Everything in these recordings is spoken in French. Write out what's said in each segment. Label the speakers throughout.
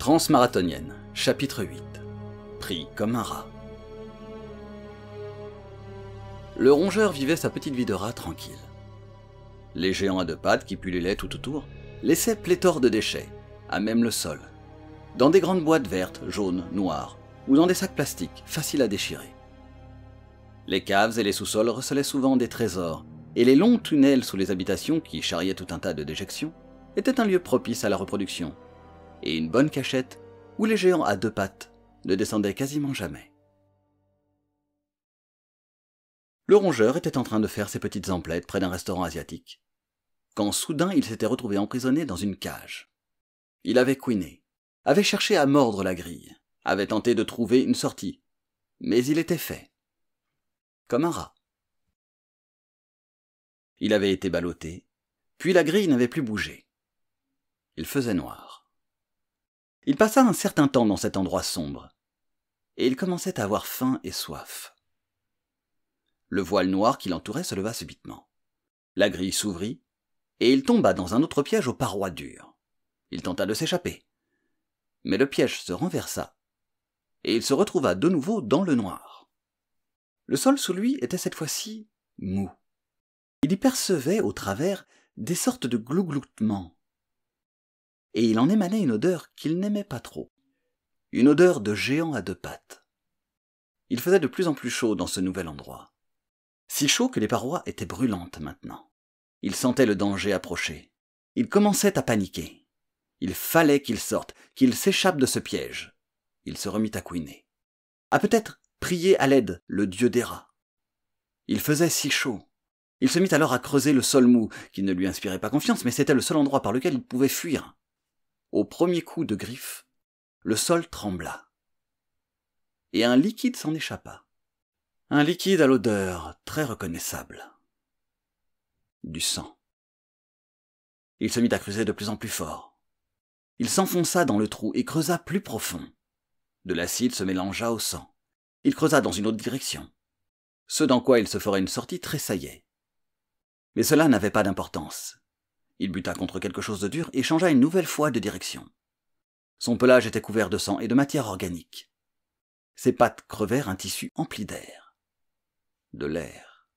Speaker 1: Transmarathonienne, chapitre 8 Pris comme un rat. Le rongeur vivait sa petite vie de rat tranquille. Les géants à deux pattes qui pullulaient tout autour laissaient pléthore de déchets, à même le sol, dans des grandes boîtes vertes, jaunes, noires, ou dans des sacs plastiques faciles à déchirer. Les caves et les sous-sols recelaient souvent des trésors, et les longs tunnels sous les habitations qui charriaient tout un tas de déjections étaient un lieu propice à la reproduction et une bonne cachette où les géants à deux pattes ne descendaient quasiment jamais. Le rongeur était en train de faire ses petites emplettes près d'un restaurant asiatique, quand soudain il s'était retrouvé emprisonné dans une cage. Il avait couiné, avait cherché à mordre la grille, avait tenté de trouver une sortie, mais il était fait. Comme un rat. Il avait été ballotté, puis la grille n'avait plus bougé. Il faisait noir. Il passa un certain temps dans cet endroit sombre, et il commençait à avoir faim et soif. Le voile noir qui l'entourait se leva subitement. La grille s'ouvrit, et il tomba dans un autre piège aux parois dures. Il tenta de s'échapper, mais le piège se renversa, et il se retrouva de nouveau dans le noir. Le sol sous lui était cette fois-ci mou. Il y percevait, au travers, des sortes de glougloutements, et il en émanait une odeur qu'il n'aimait pas trop, une odeur de géant à deux pattes. Il faisait de plus en plus chaud dans ce nouvel endroit, si chaud que les parois étaient brûlantes maintenant. Il sentait le danger approcher. Il commençait à paniquer. Il fallait qu'il sorte, qu'il s'échappe de ce piège. Il se remit à couiner. À peut-être prier à l'aide le dieu des rats. Il faisait si chaud. Il se mit alors à creuser le sol mou, qui ne lui inspirait pas confiance, mais c'était le seul endroit par lequel il pouvait fuir. Au premier coup de griffe, le sol trembla. Et un liquide s'en échappa. Un liquide à l'odeur très reconnaissable. Du sang. Il se mit à creuser de plus en plus fort. Il s'enfonça dans le trou et creusa plus profond. De l'acide se mélangea au sang. Il creusa dans une autre direction. Ce dans quoi il se ferait une sortie tressaillait. Mais cela n'avait pas d'importance. Il buta contre quelque chose de dur et changea une nouvelle fois de direction. Son pelage était couvert de sang et de matière organique. Ses pattes crevèrent un tissu empli d'air. De l'air.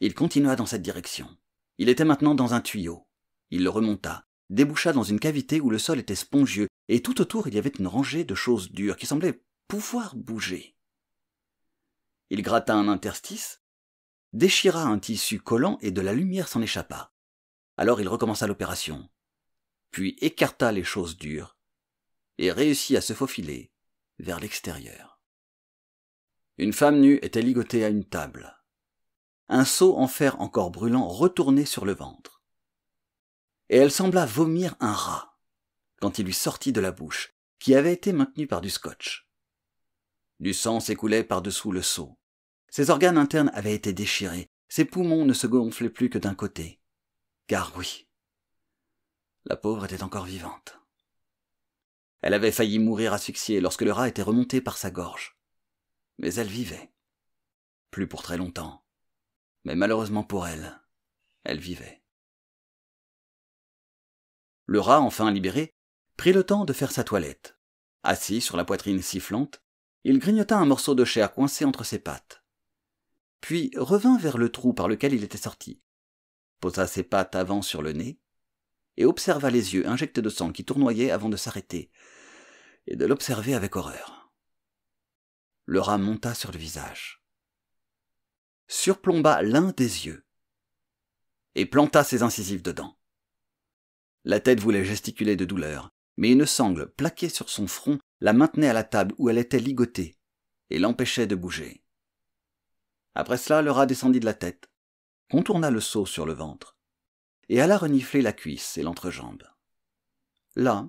Speaker 1: Il continua dans cette direction. Il était maintenant dans un tuyau. Il le remonta, déboucha dans une cavité où le sol était spongieux, et tout autour il y avait une rangée de choses dures qui semblaient pouvoir bouger. Il gratta un interstice, déchira un tissu collant et de la lumière s'en échappa. Alors il recommença l'opération, puis écarta les choses dures, et réussit à se faufiler vers l'extérieur. Une femme nue était ligotée à une table. Un seau en fer encore brûlant retournait sur le ventre. Et elle sembla vomir un rat quand il lui sortit de la bouche, qui avait été maintenu par du scotch. Du sang s'écoulait par-dessous le seau. Ses organes internes avaient été déchirés, ses poumons ne se gonflaient plus que d'un côté car oui, la pauvre était encore vivante. Elle avait failli mourir asphyxiée lorsque le rat était remonté par sa gorge. Mais elle vivait. Plus pour très longtemps. Mais malheureusement pour elle, elle vivait. Le rat, enfin libéré, prit le temps de faire sa toilette. Assis sur la poitrine sifflante, il grignota un morceau de chair coincé entre ses pattes. Puis revint vers le trou par lequel il était sorti, posa ses pattes avant sur le nez, et observa les yeux injectés de sang qui tournoyaient avant de s'arrêter, et de l'observer avec horreur. Le rat monta sur le visage, surplomba l'un des yeux, et planta ses incisives dedans. La tête voulait gesticuler de douleur, mais une sangle, plaquée sur son front, la maintenait à la table où elle était ligotée, et l'empêchait de bouger. Après cela, le rat descendit de la tête, contourna le seau sur le ventre et alla renifler la cuisse et l'entrejambe. Là,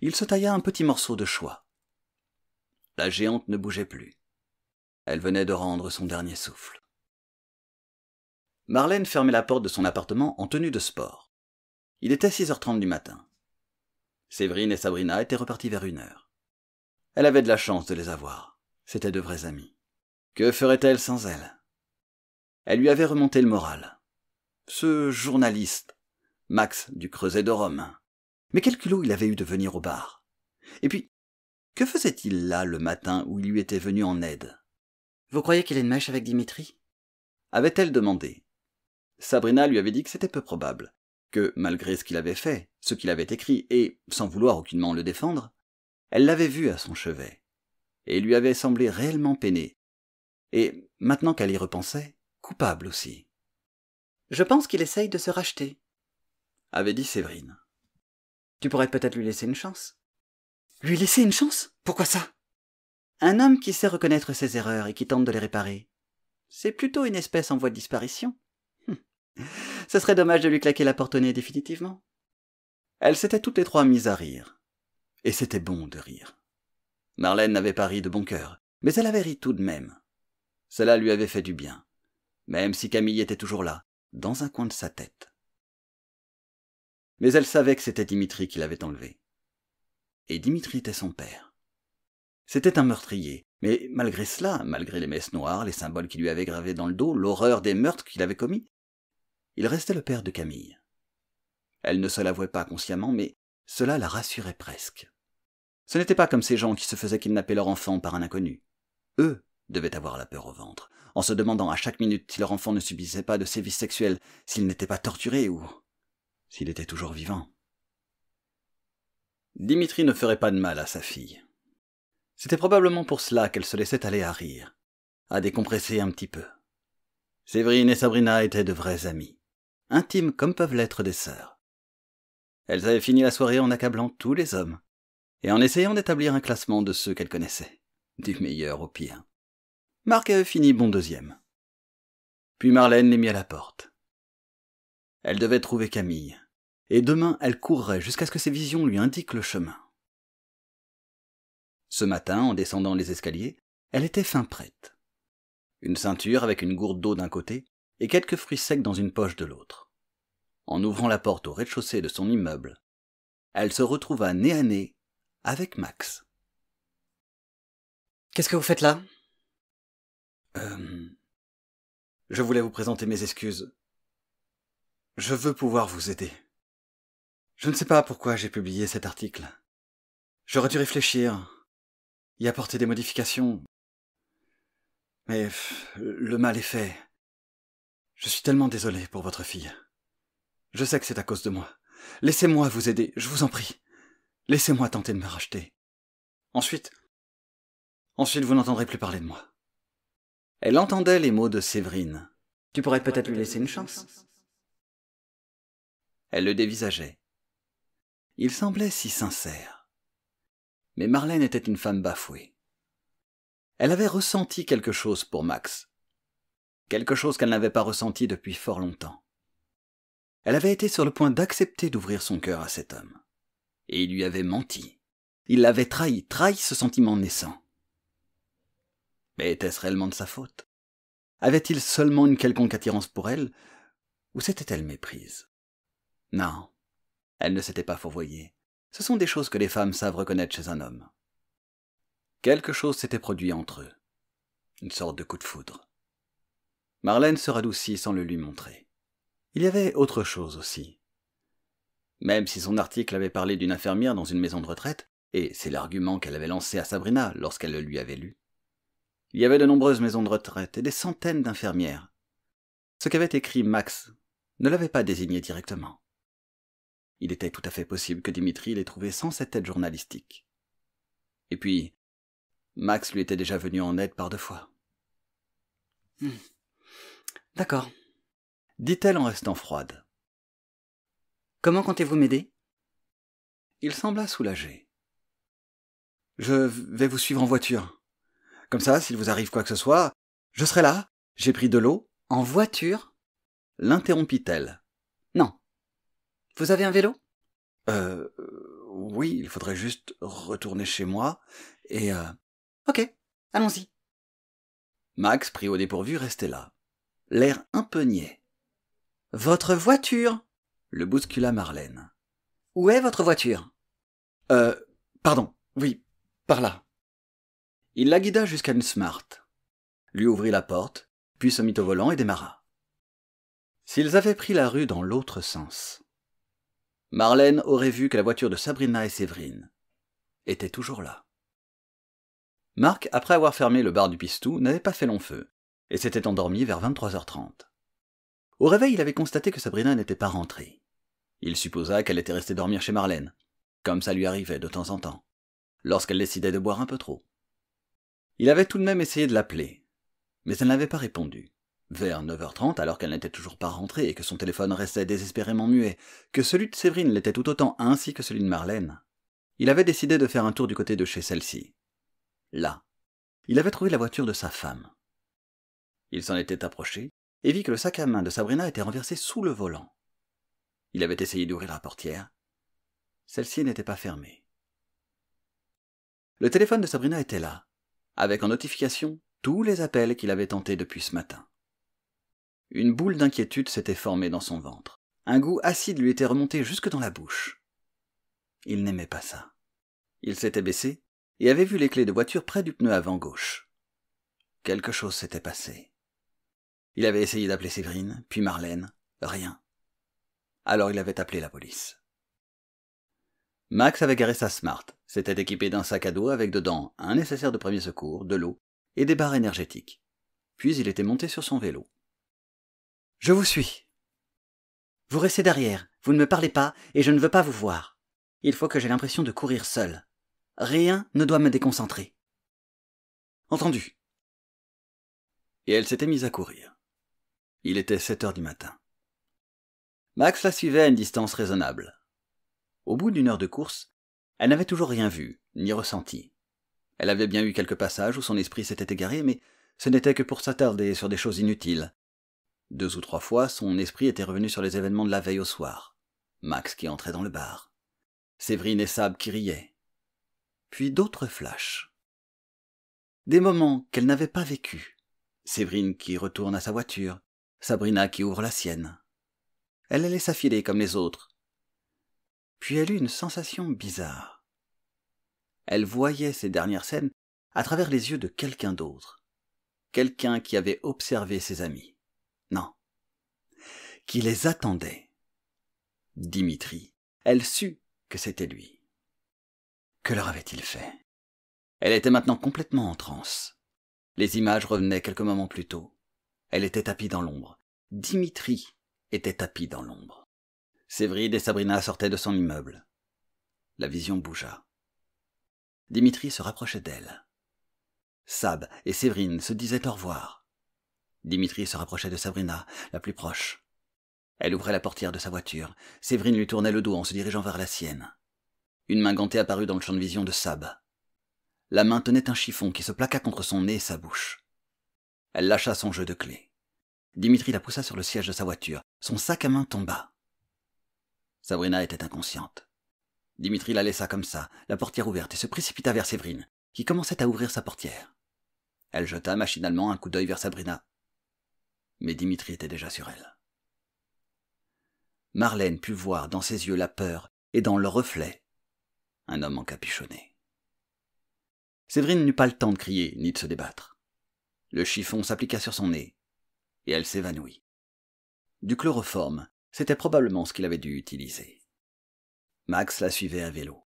Speaker 1: il se tailla un petit morceau de choix. La géante ne bougeait plus. Elle venait de rendre son dernier souffle. Marlène fermait la porte de son appartement en tenue de sport. Il était 6h30 du matin. Séverine et Sabrina étaient reparties vers une heure. Elle avait de la chance de les avoir. C'étaient de vrais amis. Que ferait-elle sans elle elle lui avait remonté le moral. Ce journaliste, Max du Creuset de Rome. Mais quel culot il avait eu de venir au bar. Et puis, que faisait-il là le matin où il lui était venu en aide Vous croyez qu'il est une mèche avec Dimitri avait-elle demandé. Sabrina lui avait dit que c'était peu probable, que, malgré ce qu'il avait fait, ce qu'il avait écrit, et, sans vouloir aucunement le défendre, elle l'avait vu à son chevet, et lui avait semblé réellement peiné. Et, maintenant qu'elle y repensait, coupable aussi. Je pense qu'il essaye de se racheter, avait dit Séverine. Tu pourrais peut-être lui laisser une chance. Lui laisser une chance Pourquoi ça Un homme qui sait reconnaître ses erreurs et qui tente de les réparer. C'est plutôt une espèce en voie de disparition. Hum. Ce serait dommage de lui claquer la porte au nez définitivement. Elles s'étaient toutes les trois mises à rire. Et c'était bon de rire. Marlène n'avait pas ri de bon cœur, mais elle avait ri tout de même. Cela lui avait fait du bien même si Camille était toujours là, dans un coin de sa tête. Mais elle savait que c'était Dimitri qui l'avait enlevé. Et Dimitri était son père. C'était un meurtrier, mais malgré cela, malgré les messes noires, les symboles qui lui avaient gravés dans le dos, l'horreur des meurtres qu'il avait commis, il restait le père de Camille. Elle ne se l'avouait pas consciemment, mais cela la rassurait presque. Ce n'était pas comme ces gens qui se faisaient kidnapper leur enfant par un inconnu. Eux devaient avoir la peur au ventre en se demandant à chaque minute si leur enfant ne subissait pas de sévices sexuels, s'il n'était pas torturé ou s'il était toujours vivant. Dimitri ne ferait pas de mal à sa fille. C'était probablement pour cela qu'elle se laissait aller à rire, à décompresser un petit peu. Séverine et Sabrina étaient de vraies amies, intimes comme peuvent l'être des sœurs. Elles avaient fini la soirée en accablant tous les hommes, et en essayant d'établir un classement de ceux qu'elles connaissaient, du meilleur au pire. Marc avait fini bon deuxième. Puis Marlène les mit à la porte. Elle devait trouver Camille, et demain elle courrait jusqu'à ce que ses visions lui indiquent le chemin. Ce matin, en descendant les escaliers, elle était fin prête. Une ceinture avec une gourde d'eau d'un côté et quelques fruits secs dans une poche de l'autre. En ouvrant la porte au rez-de-chaussée de son immeuble, elle se retrouva nez à nez avec Max. Qu'est-ce que vous faites là je voulais vous présenter mes excuses. Je veux pouvoir vous aider. Je ne sais pas pourquoi j'ai publié cet article. J'aurais dû réfléchir, y apporter des modifications. Mais le mal est fait. Je suis tellement désolé pour votre fille. Je sais que c'est à cause de moi. Laissez-moi vous aider, je vous en prie. Laissez-moi tenter de me racheter. Ensuite, ensuite vous n'entendrez plus parler de moi. Elle entendait les mots de Séverine. Tu pourrais peut-être lui laisser une chance. Elle le dévisageait. Il semblait si sincère. Mais Marlène était une femme bafouée. Elle avait ressenti quelque chose pour Max. Quelque chose qu'elle n'avait pas ressenti depuis fort longtemps. Elle avait été sur le point d'accepter d'ouvrir son cœur à cet homme. Et il lui avait menti. Il l'avait trahi, trahi ce sentiment naissant était-ce réellement de sa faute Avait-il seulement une quelconque attirance pour elle Ou s'était-elle méprise Non, elle ne s'était pas fourvoyée. Ce sont des choses que les femmes savent reconnaître chez un homme. Quelque chose s'était produit entre eux. Une sorte de coup de foudre. Marlène se radoucit sans le lui montrer. Il y avait autre chose aussi. Même si son article avait parlé d'une infirmière dans une maison de retraite, et c'est l'argument qu'elle avait lancé à Sabrina lorsqu'elle le lui avait lu, il y avait de nombreuses maisons de retraite et des centaines d'infirmières. Ce qu'avait écrit Max ne l'avait pas désigné directement. Il était tout à fait possible que Dimitri l'ait trouvé sans cette aide journalistique. Et puis, Max lui était déjà venu en aide par deux fois. Hmm. D'accord, dit-elle en restant froide. Comment comptez-vous m'aider Il sembla soulagé. Je vais vous suivre en voiture, comme ça, s'il vous arrive quoi que ce soit, je serai là, j'ai pris de l'eau, en voiture. L'interrompit-elle. Non. Vous avez un vélo euh, euh. Oui, il faudrait juste retourner chez moi et. Euh... Ok, allons-y. Max, pris au dépourvu, restait là, l'air un peu niais. Votre voiture le bouscula Marlène. Où est votre voiture Euh. Pardon, oui, par là. Il la guida jusqu'à une Smart, lui ouvrit la porte, puis se mit au volant et démarra. S'ils avaient pris la rue dans l'autre sens, Marlène aurait vu que la voiture de Sabrina et Séverine était toujours là. Marc, après avoir fermé le bar du Pistou, n'avait pas fait long feu, et s'était endormi vers 23h30. Au réveil, il avait constaté que Sabrina n'était pas rentrée. Il supposa qu'elle était restée dormir chez Marlène, comme ça lui arrivait de temps en temps, lorsqu'elle décidait de boire un peu trop. Il avait tout de même essayé de l'appeler, mais elle n'avait pas répondu. Vers 9h30, alors qu'elle n'était toujours pas rentrée et que son téléphone restait désespérément muet, que celui de Séverine l'était tout autant ainsi que celui de Marlène, il avait décidé de faire un tour du côté de chez celle-ci. Là, il avait trouvé la voiture de sa femme. Il s'en était approché et vit que le sac à main de Sabrina était renversé sous le volant. Il avait essayé d'ouvrir la portière. Celle-ci n'était pas fermée. Le téléphone de Sabrina était là, avec en notification tous les appels qu'il avait tentés depuis ce matin. Une boule d'inquiétude s'était formée dans son ventre. Un goût acide lui était remonté jusque dans la bouche. Il n'aimait pas ça. Il s'était baissé et avait vu les clés de voiture près du pneu avant gauche. Quelque chose s'était passé. Il avait essayé d'appeler Séverine, puis Marlène, rien. Alors il avait appelé la police. Max avait garé sa Smart, s'était équipé d'un sac à dos avec dedans un nécessaire de premier secours, de l'eau et des barres énergétiques. Puis il était monté sur son vélo. Je vous suis. Vous restez derrière, vous ne me parlez pas et je ne veux pas vous voir. Il faut que j'ai l'impression de courir seul. Rien ne doit me déconcentrer. Entendu. Et elle s'était mise à courir. Il était sept heures du matin. Max la suivait à une distance raisonnable. Au bout d'une heure de course, elle n'avait toujours rien vu, ni ressenti. Elle avait bien eu quelques passages où son esprit s'était égaré, mais ce n'était que pour s'attarder sur des choses inutiles. Deux ou trois fois, son esprit était revenu sur les événements de la veille au soir. Max qui entrait dans le bar. Séverine et Sab qui riaient. Puis d'autres flashs. Des moments qu'elle n'avait pas vécus. Séverine qui retourne à sa voiture, Sabrina qui ouvre la sienne. Elle allait s'affiler comme les autres, puis elle eut une sensation bizarre. Elle voyait ces dernières scènes à travers les yeux de quelqu'un d'autre, quelqu'un qui avait observé ses amis. Non, qui les attendait. Dimitri, elle sut que c'était lui. Que leur avait-il fait Elle était maintenant complètement en transe. Les images revenaient quelques moments plus tôt. Elle était tapie dans l'ombre. Dimitri était tapis dans l'ombre. Séverine et Sabrina sortaient de son immeuble. La vision bougea. Dimitri se rapprochait d'elle. Sab et Séverine se disaient au revoir. Dimitri se rapprochait de Sabrina, la plus proche. Elle ouvrait la portière de sa voiture. Séverine lui tournait le dos en se dirigeant vers la sienne. Une main gantée apparut dans le champ de vision de Sab. La main tenait un chiffon qui se plaqua contre son nez et sa bouche. Elle lâcha son jeu de clés. Dimitri la poussa sur le siège de sa voiture. Son sac à main tomba. Sabrina était inconsciente. Dimitri la laissa comme ça, la portière ouverte, et se précipita vers Séverine, qui commençait à ouvrir sa portière. Elle jeta machinalement un coup d'œil vers Sabrina. Mais Dimitri était déjà sur elle. Marlène put voir dans ses yeux la peur et dans le reflet un homme encapuchonné. Séverine n'eut pas le temps de crier ni de se débattre. Le chiffon s'appliqua sur son nez et elle s'évanouit. Du chloroforme, c'était probablement ce qu'il avait dû utiliser. Max la suivait à vélo,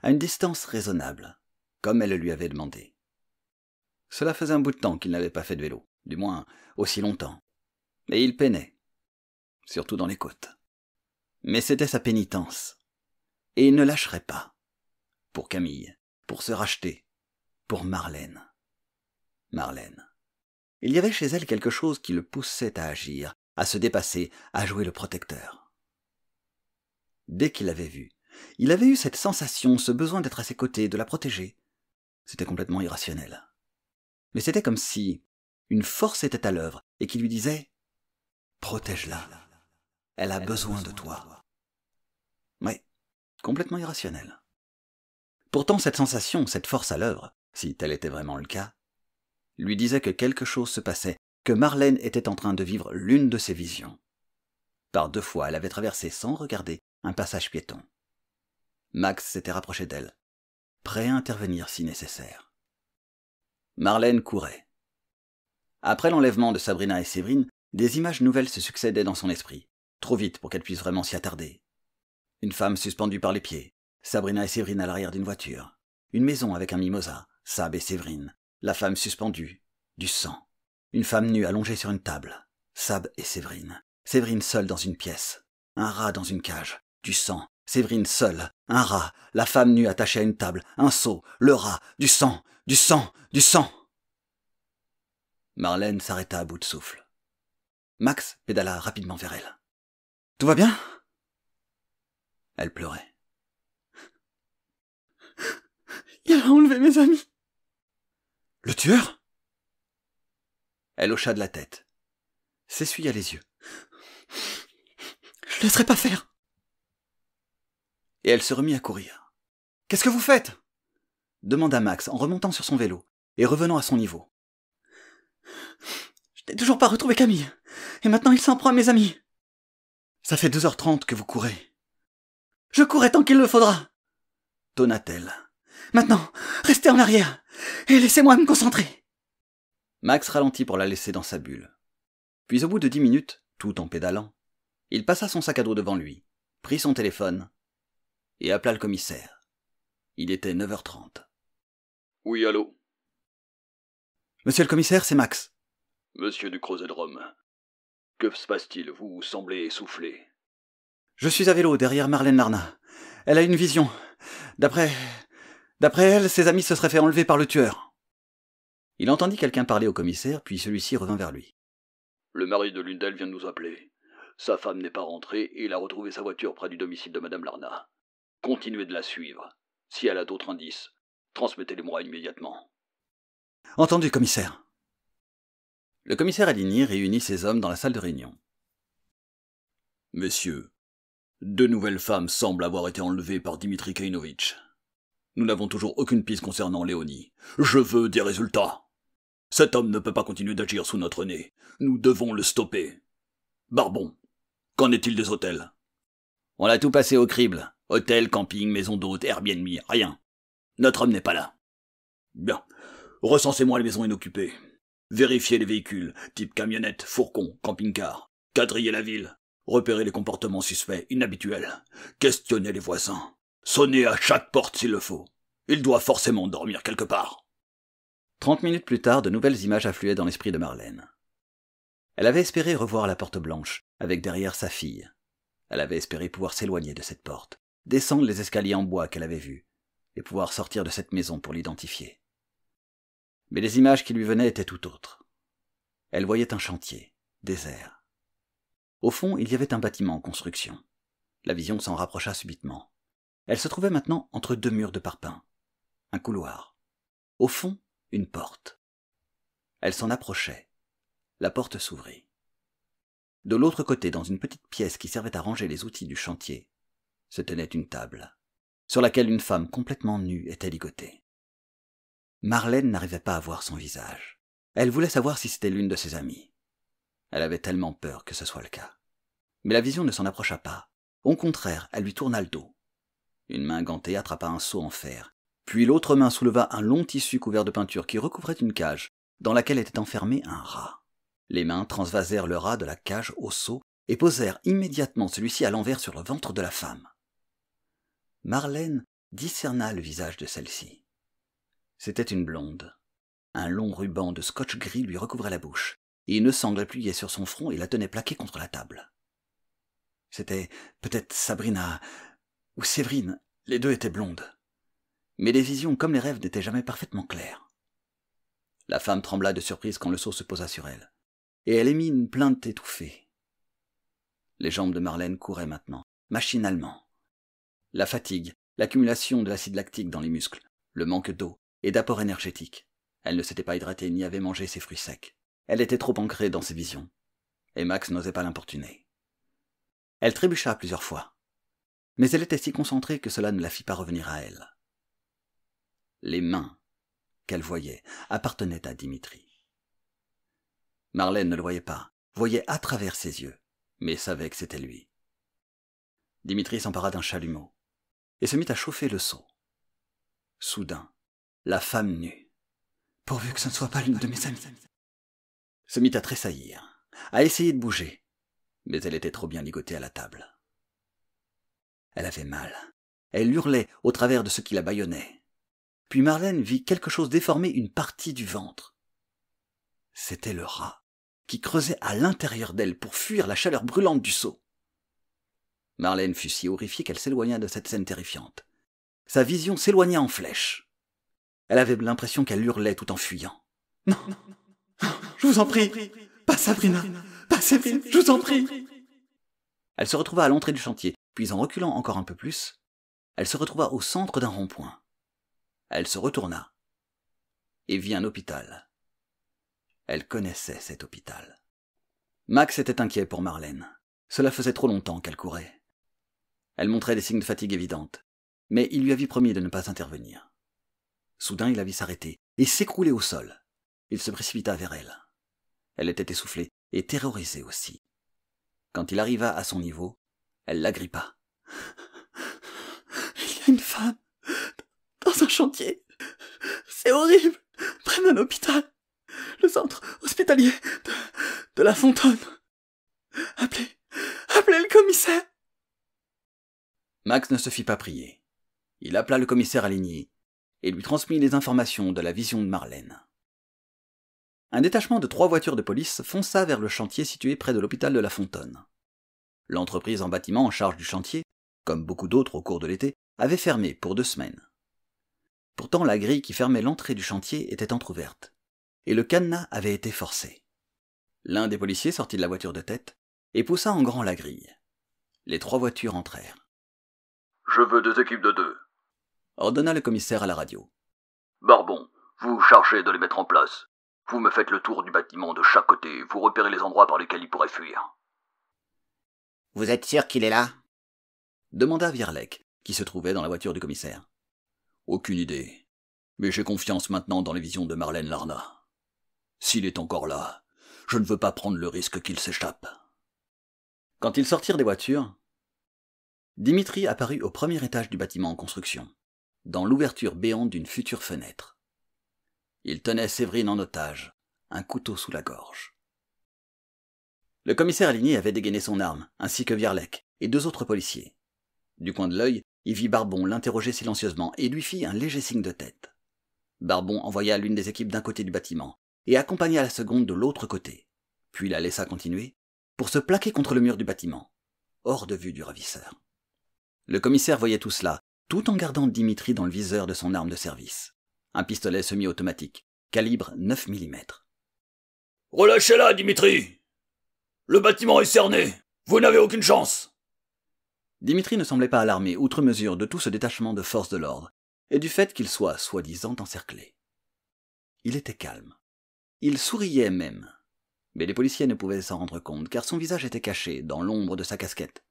Speaker 1: à une distance raisonnable, comme elle le lui avait demandé. Cela faisait un bout de temps qu'il n'avait pas fait de vélo, du moins aussi longtemps. Et il peinait, surtout dans les côtes. Mais c'était sa pénitence. Et il ne lâcherait pas. Pour Camille, pour se racheter, pour Marlène. Marlène. Il y avait chez elle quelque chose qui le poussait à agir, à se dépasser, à jouer le protecteur. Dès qu'il l'avait vue, il avait eu cette sensation, ce besoin d'être à ses côtés, de la protéger. C'était complètement irrationnel. Mais c'était comme si une force était à l'œuvre et qui lui disait Protège-la. Elle a besoin, de toi. De toi. Oui, complètement irrationnel. Pourtant, cette sensation, cette force à l'œuvre, si tel était vraiment le cas, lui disait que quelque chose se passait, que Marlène était en train de vivre l'une de ses visions. Par deux fois, elle avait traversé sans regarder un passage piéton. Max s'était rapproché d'elle, prêt à intervenir si nécessaire. Marlène courait. Après l'enlèvement de Sabrina et Séverine, des images nouvelles se succédaient dans son esprit, trop vite pour qu'elle puisse vraiment s'y attarder. Une femme suspendue par les pieds, Sabrina et Séverine à l'arrière d'une voiture, une maison avec un mimosa, Sab et Séverine, la femme suspendue, du sang. Une femme nue allongée sur une table. Sab et Séverine. Séverine seule dans une pièce. Un rat dans une cage. Du sang. Séverine seule. Un rat. La femme nue attachée à une table. Un seau. Le rat. Du sang. Du sang. Du sang. Marlène s'arrêta à bout de souffle. Max pédala rapidement vers elle. Tout va bien Elle pleurait. Il a enlevé mes amis. Le tueur elle hocha de la tête. S'essuya les yeux. Je ne laisserai pas faire. Et elle se remit à courir. Qu'est-ce que vous faites demanda Max en remontant sur son vélo et revenant à son niveau. Je n'ai toujours pas retrouvé Camille. Et maintenant il s'en prend à mes amis. Ça fait deux heures trente que vous courez. Je courrai tant qu'il le faudra. Tonna t-elle. Maintenant, restez en arrière et laissez-moi me concentrer. Max ralentit pour la laisser dans sa bulle. Puis au bout de dix minutes, tout en pédalant, il passa son sac à dos devant lui, prit son téléphone et appela le commissaire. Il était 9h30. Oui, allô Monsieur le commissaire, c'est Max. Monsieur du Rome, que se passe-t-il Vous semblez essoufflé. Je suis à vélo derrière Marlène Larna. Elle a une vision. D'après. D'après elle, ses amis se seraient fait enlever par le tueur. Il entendit quelqu'un parler au commissaire, puis celui-ci revint vers lui. Le mari de l'une d'elles vient de nous appeler. Sa femme n'est pas rentrée et il a retrouvé sa voiture près du domicile de Madame Larna. Continuez de la suivre. Si elle a d'autres indices, transmettez-les-moi immédiatement. Entendu, commissaire. Le commissaire Aligny réunit ses hommes dans la salle de réunion. Messieurs, deux nouvelles femmes semblent avoir été enlevées par Dimitri Kainovitch. Nous n'avons toujours aucune piste concernant Léonie. Je veux des résultats. Cet homme ne peut pas continuer d'agir sous notre nez. Nous devons le stopper. Barbon, qu'en est-il des hôtels On a tout passé au crible. Hôtel, camping, maison d'hôtes, Airbnb, rien. Notre homme n'est pas là. Bien. Recensez-moi les maisons inoccupées. Vérifiez les véhicules, type camionnette, fourcon, camping-car. Quadrillez la ville. Repérez les comportements suspects, inhabituels. Questionnez les voisins. Sonnez à chaque porte s'il le faut. Il doit forcément dormir quelque part. Trente minutes plus tard, de nouvelles images affluaient dans l'esprit de Marlène. Elle avait espéré revoir la porte blanche, avec derrière sa fille. Elle avait espéré pouvoir s'éloigner de cette porte, descendre les escaliers en bois qu'elle avait vus, et pouvoir sortir de cette maison pour l'identifier. Mais les images qui lui venaient étaient tout autres. Elle voyait un chantier, désert. Au fond, il y avait un bâtiment en construction. La vision s'en rapprocha subitement. Elle se trouvait maintenant entre deux murs de parpaing. Un couloir. Au fond, une porte. Elle s'en approchait. La porte s'ouvrit. De l'autre côté, dans une petite pièce qui servait à ranger les outils du chantier, se tenait une table, sur laquelle une femme complètement nue était ligotée. Marlène n'arrivait pas à voir son visage. Elle voulait savoir si c'était l'une de ses amies. Elle avait tellement peur que ce soit le cas. Mais la vision ne s'en approcha pas. Au contraire, elle lui tourna le dos. Une main gantée attrapa un seau en fer puis l'autre main souleva un long tissu couvert de peinture qui recouvrait une cage, dans laquelle était enfermé un rat. Les mains transvasèrent le rat de la cage au seau et posèrent immédiatement celui-ci à l'envers sur le ventre de la femme. Marlène discerna le visage de celle-ci. C'était une blonde. Un long ruban de scotch gris lui recouvrait la bouche, et une sangle appuyait sur son front et la tenait plaquée contre la table. C'était peut-être Sabrina ou Séverine, les deux étaient blondes mais les visions comme les rêves n'étaient jamais parfaitement claires. La femme trembla de surprise quand le seau se posa sur elle, et elle émit une plainte étouffée. Les jambes de Marlène couraient maintenant, machinalement. La fatigue, l'accumulation de l'acide lactique dans les muscles, le manque d'eau et d'apport énergétique. Elle ne s'était pas hydratée ni avait mangé ses fruits secs. Elle était trop ancrée dans ses visions. Et Max n'osait pas l'importuner. Elle trébucha plusieurs fois. Mais elle était si concentrée que cela ne la fit pas revenir à elle les mains qu'elle voyait appartenaient à Dimitri. Marlène ne le voyait pas, voyait à travers ses yeux, mais savait que c'était lui. Dimitri s'empara d'un chalumeau et se mit à chauffer le seau. Soudain, la femme nue, pourvu que ce ne soit pas l'une de mes amies, se mit à tressaillir, à essayer de bouger, mais elle était trop bien ligotée à la table. Elle avait mal. Elle hurlait au travers de ce qui la baillonnait. Puis Marlène vit quelque chose déformer une partie du ventre. C'était le rat, qui creusait à l'intérieur d'elle pour fuir la chaleur brûlante du seau. Marlène fut si horrifiée qu'elle s'éloigna de cette scène terrifiante. Sa vision s'éloigna en flèche. Elle avait l'impression qu'elle hurlait tout en fuyant. Non, non, non, je vous en prie, pas Sabrina, pas Sabrina je vous en prie. Elle se retrouva à l'entrée du chantier, puis en reculant encore un peu plus, elle se retrouva au centre d'un rond-point. Elle se retourna et vit un hôpital. Elle connaissait cet hôpital. Max était inquiet pour Marlène. Cela faisait trop longtemps qu'elle courait. Elle montrait des signes de fatigue évidentes, mais il lui avait promis de ne pas intervenir. Soudain, il la vit s'arrêter et s'écrouler au sol. Il se précipita vers elle. Elle était essoufflée et terrorisée aussi. Quand il arriva à son niveau, elle l'agrippa. Il y a une femme un chantier. C'est horrible. Près d'un hôpital. Le centre hospitalier de, la Fontaine. Appelez, appelez le commissaire. Max ne se fit pas prier. Il appela le commissaire Aligny et lui transmit les informations de la vision de Marlène. Un détachement de trois voitures de police fonça vers le chantier situé près de l'hôpital de La Fontaine. L'entreprise en bâtiment en charge du chantier, comme beaucoup d'autres au cours de l'été, avait fermé pour deux semaines. Pourtant la grille qui fermait l'entrée du chantier était entr'ouverte, et le cadenas avait été forcé. L'un des policiers sortit de la voiture de tête et poussa en grand la grille. Les trois voitures entrèrent. Je veux deux équipes de deux, ordonna le commissaire à la radio. Barbon, vous chargez de les mettre en place. Vous me faites le tour du bâtiment de chaque côté, vous repérez les endroits par lesquels il pourrait fuir. Vous êtes sûr qu'il est là demanda Virlec, qui se trouvait dans la voiture du commissaire. Aucune idée. Mais j'ai confiance maintenant dans les visions de Marlène Larna. S'il est encore là, je ne veux pas prendre le risque qu'il s'échappe. Quand ils sortirent des voitures, Dimitri apparut au premier étage du bâtiment en construction, dans l'ouverture béante d'une future fenêtre. Il tenait Séverine en otage, un couteau sous la gorge. Le commissaire aligné avait dégainé son arme, ainsi que Vierlec et deux autres policiers. Du coin de l'œil, il vit Barbon l'interroger silencieusement et lui fit un léger signe de tête. Barbon envoya l'une des équipes d'un côté du bâtiment et accompagna la seconde de l'autre côté, puis la laissa continuer pour se plaquer contre le mur du bâtiment, hors de vue du ravisseur. Le commissaire voyait tout cela, tout en gardant Dimitri dans le viseur de son arme de service, un pistolet semi-automatique, calibre 9 mm. Relâchez-la, Dimitri Le bâtiment est cerné Vous n'avez aucune chance Dimitri ne semblait pas alarmé, outre mesure, de tout ce détachement de forces de l'ordre, et du fait qu'il soit soi-disant encerclé. Il était calme. Il souriait même. Mais les policiers ne pouvaient s'en rendre compte, car son visage était caché dans l'ombre de sa casquette,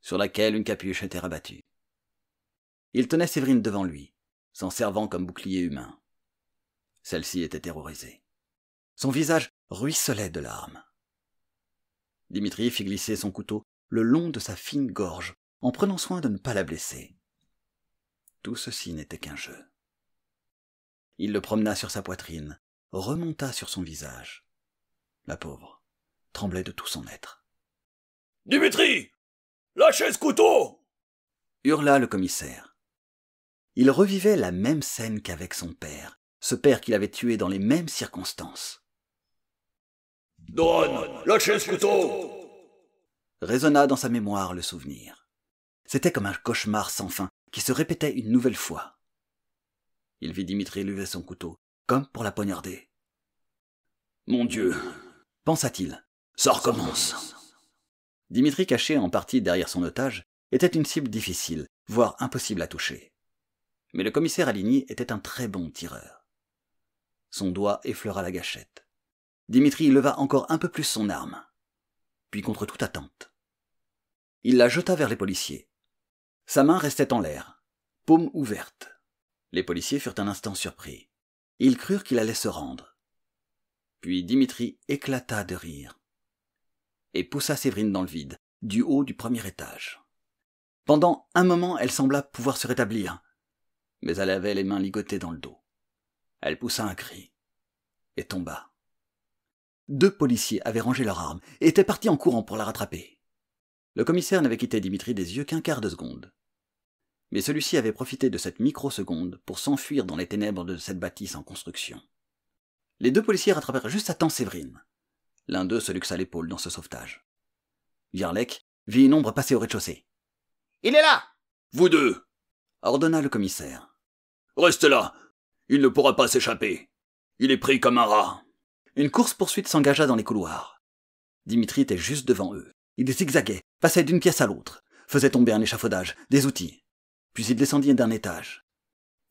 Speaker 1: sur laquelle une capuche était rabattue. Il tenait Séverine devant lui, s'en servant comme bouclier humain. Celle-ci était terrorisée. Son visage ruisselait de larmes. Dimitri fit glisser son couteau le long de sa fine gorge en prenant soin de ne pas la blesser. Tout ceci n'était qu'un jeu. Il le promena sur sa poitrine, remonta sur son visage. La pauvre tremblait de tout son être. Dimitri Lâchez ce couteau hurla le commissaire. Il revivait la même scène qu'avec son père, ce père qu'il avait tué dans les mêmes circonstances. Donne Lâchez ce couteau résonna dans sa mémoire le souvenir. C'était comme un cauchemar sans fin, qui se répétait une nouvelle fois. Il vit Dimitri lever son couteau, comme pour la poignarder. Mon Dieu, pensa-t-il, ça recommence. Dimitri, caché en partie derrière son otage, était une cible difficile, voire impossible à toucher. Mais le commissaire Aligny était un très bon tireur. Son doigt effleura la gâchette. Dimitri leva encore un peu plus son arme. Puis contre toute attente, il la jeta vers les policiers. Sa main restait en l'air, paume ouverte. Les policiers furent un instant surpris. Ils crurent qu'il allait se rendre. Puis Dimitri éclata de rire et poussa Séverine dans le vide, du haut du premier étage. Pendant un moment, elle sembla pouvoir se rétablir, mais elle avait les mains ligotées dans le dos. Elle poussa un cri et tomba. Deux policiers avaient rangé leurs armes et étaient partis en courant pour la rattraper. Le commissaire n'avait quitté Dimitri des yeux qu'un quart de seconde mais celui-ci avait profité de cette microseconde pour s'enfuir dans les ténèbres de cette bâtisse en construction. Les deux policiers rattrapèrent juste à temps Séverine. L'un d'eux se luxa l'épaule dans ce sauvetage. Viarlek vit une ombre passer au rez-de-chaussée. Il est là Vous deux ordonna le commissaire. Restez là Il ne pourra pas s'échapper Il est pris comme un rat Une course-poursuite s'engagea dans les couloirs. Dimitri était juste devant eux. Il zigzaguait, passait d'une pièce à l'autre, faisait tomber un échafaudage, des outils puis il descendit d'un étage.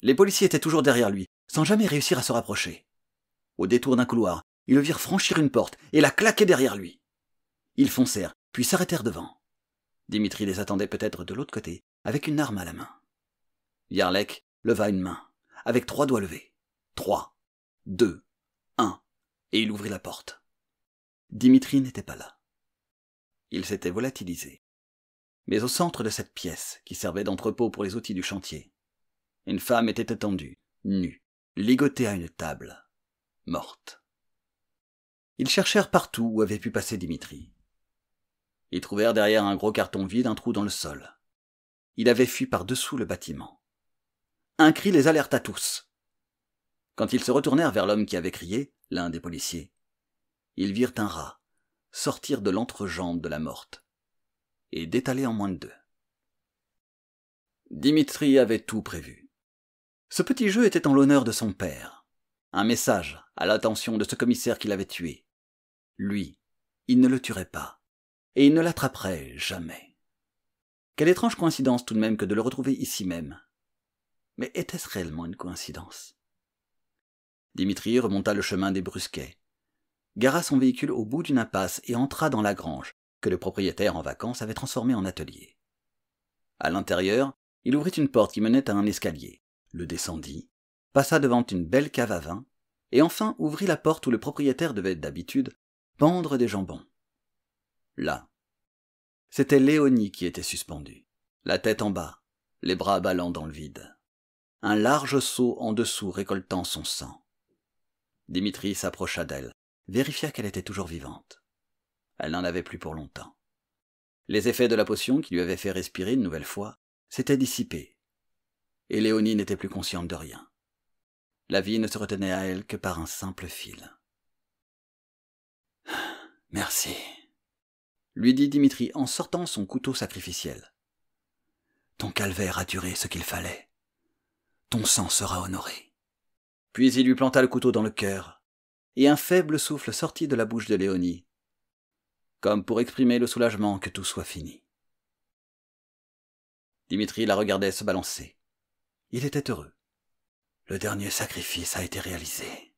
Speaker 1: Les policiers étaient toujours derrière lui, sans jamais réussir à se rapprocher. Au détour d'un couloir, ils le virent franchir une porte et la claquer derrière lui. Ils foncèrent, puis s'arrêtèrent devant. Dimitri les attendait peut-être de l'autre côté, avec une arme à la main. Yarlek leva une main, avec trois doigts levés. Trois, deux, un, et il ouvrit la porte. Dimitri n'était pas là. Il s'était volatilisé mais au centre de cette pièce qui servait d'entrepôt pour les outils du chantier. Une femme était étendue, nue, ligotée à une table, morte. Ils cherchèrent partout où avait pu passer Dimitri. Ils trouvèrent derrière un gros carton vide un trou dans le sol. Il avait fui par-dessous le bâtiment. Un cri les alerta tous. Quand ils se retournèrent vers l'homme qui avait crié, l'un des policiers, ils virent un rat sortir de l'entrejambe de la morte et d'étaler en moins de deux. Dimitri avait tout prévu. Ce petit jeu était en l'honneur de son père. Un message à l'attention de ce commissaire qui l'avait tué. Lui, il ne le tuerait pas, et il ne l'attraperait jamais. Quelle étrange coïncidence tout de même que de le retrouver ici même. Mais était-ce réellement une coïncidence Dimitri remonta le chemin des Brusquets, gara son véhicule au bout d'une impasse et entra dans la grange, que le propriétaire en vacances avait transformé en atelier. À l'intérieur, il ouvrit une porte qui menait à un escalier, le descendit, passa devant une belle cave à vin, et enfin ouvrit la porte où le propriétaire devait d'habitude pendre des jambons. Là, c'était Léonie qui était suspendue, la tête en bas, les bras ballant dans le vide. Un large seau en dessous récoltant son sang. Dimitri s'approcha d'elle, vérifia qu'elle était toujours vivante. Elle n'en avait plus pour longtemps. Les effets de la potion qui lui avait fait respirer une nouvelle fois s'étaient dissipés, et Léonie n'était plus consciente de rien. La vie ne se retenait à elle que par un simple fil. Merci, lui dit Dimitri en sortant son couteau sacrificiel. Ton calvaire a duré ce qu'il fallait. Ton sang sera honoré. Puis il lui planta le couteau dans le cœur, et un faible souffle sortit de la bouche de Léonie, comme pour exprimer le soulagement que tout soit fini. Dimitri la regardait se balancer. Il était heureux. Le dernier sacrifice a été réalisé,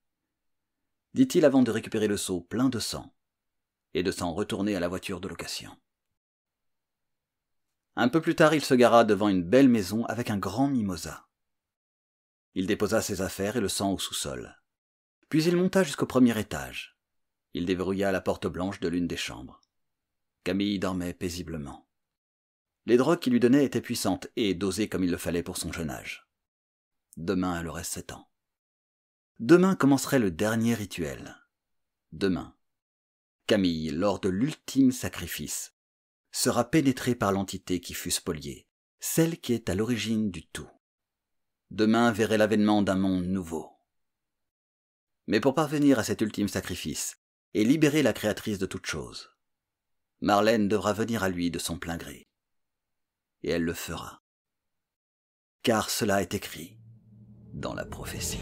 Speaker 1: dit-il avant de récupérer le seau plein de sang et de s'en retourner à la voiture de location. Un peu plus tard, il se gara devant une belle maison avec un grand mimosa. Il déposa ses affaires et le sang au sous-sol. Puis il monta jusqu'au premier étage. Il déverrouilla la porte blanche de l'une des chambres. Camille dormait paisiblement. Les drogues qu'il lui donnait étaient puissantes et dosées comme il le fallait pour son jeune âge. Demain, elle aurait sept ans. Demain commencerait le dernier rituel. Demain, Camille, lors de l'ultime sacrifice, sera pénétrée par l'entité qui fut spoliée, celle qui est à l'origine du tout. Demain verrait l'avènement d'un monde nouveau. Mais pour parvenir à cet ultime sacrifice, et libérer la créatrice de toute chose. Marlène devra venir à lui de son plein gré. Et elle le fera. Car cela est écrit dans la prophétie.